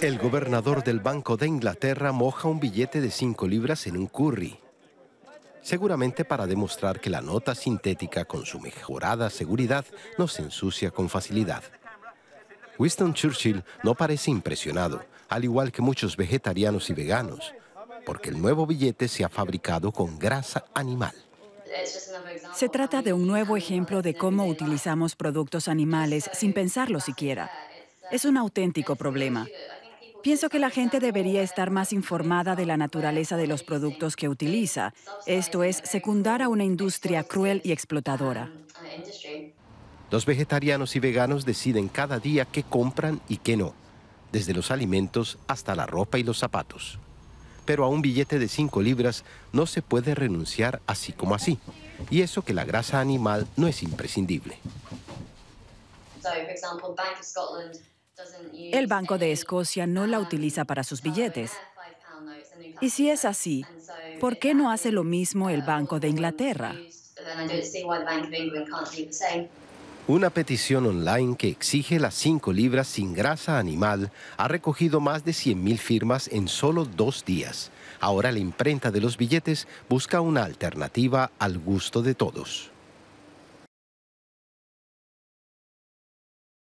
El gobernador del Banco de Inglaterra moja un billete de 5 libras en un curry, seguramente para demostrar que la nota sintética con su mejorada seguridad no se ensucia con facilidad. Winston Churchill no parece impresionado, al igual que muchos vegetarianos y veganos, porque el nuevo billete se ha fabricado con grasa animal. Se trata de un nuevo ejemplo de cómo utilizamos productos animales sin pensarlo siquiera. Es un auténtico problema. Pienso que la gente debería estar más informada de la naturaleza de los productos que utiliza, esto es, secundar a una industria cruel y explotadora. Los vegetarianos y veganos deciden cada día qué compran y qué no, desde los alimentos hasta la ropa y los zapatos. Pero a un billete de 5 libras no se puede renunciar así como así, y eso que la grasa animal no es imprescindible. El Banco de Escocia no la utiliza para sus ah, billetes. Y si es así, ¿por qué no hace lo mismo el Banco de Inglaterra? Una petición online que exige las 5 libras sin grasa animal ha recogido más de 100.000 firmas en solo dos días. Ahora la imprenta de los billetes busca una alternativa al gusto de todos.